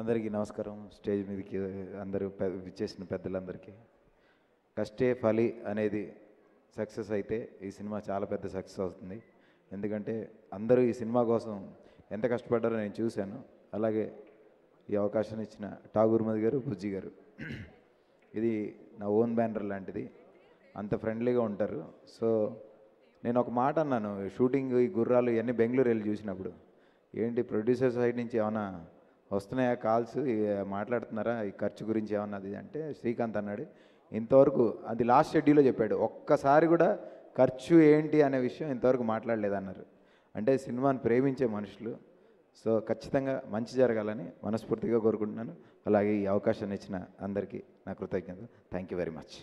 అందరికీ నమస్కారం స్టేజ్ మీదకి అందరూ విచ్చేసిన పెద్దలందరికీ కష్టే ఫలి అనేది సక్సెస్ అయితే ఈ సినిమా చాలా పెద్ద సక్సెస్ అవుతుంది ఎందుకంటే అందరూ ఈ సినిమా కోసం ఎంత కష్టపడ్డారో నేను చూశాను అలాగే ఈ అవకాశం ఇచ్చిన ఠాగూర్ మది గారు బుజ్జి గారు ఇది నా ఓన్ బ్యానర్ లాంటిది అంత ఫ్రెండ్లీగా ఉంటారు సో నేను ఒక మాట అన్నాను షూటింగ్ ఈ గుర్రాలు ఇవన్నీ బెంగళూరు వెళ్ళి చూసినప్పుడు ఏంటి ప్రొడ్యూసర్ సైడ్ నుంచి ఏమైనా వస్తున్నాయా కాల్స్ మాట్లాడుతున్నారా ఈ ఖర్చు గురించి ఏమన్నది అంటే శ్రీకాంత్ అన్నాడు ఇంతవరకు అది లాస్ట్ షెడ్యూల్లో చెప్పాడు ఒక్కసారి కూడా ఖర్చు ఏంటి అనే విషయం ఇంతవరకు మాట్లాడలేదన్నారు అంటే సినిమాను ప్రేమించే మనుషులు సో ఖచ్చితంగా మంచి జరగాలని మనస్ఫూర్తిగా కోరుకుంటున్నాను అలాగే ఈ అవకాశాన్ని ఇచ్చిన అందరికీ నా కృతజ్ఞత థ్యాంక్ యూ వెరీ మచ్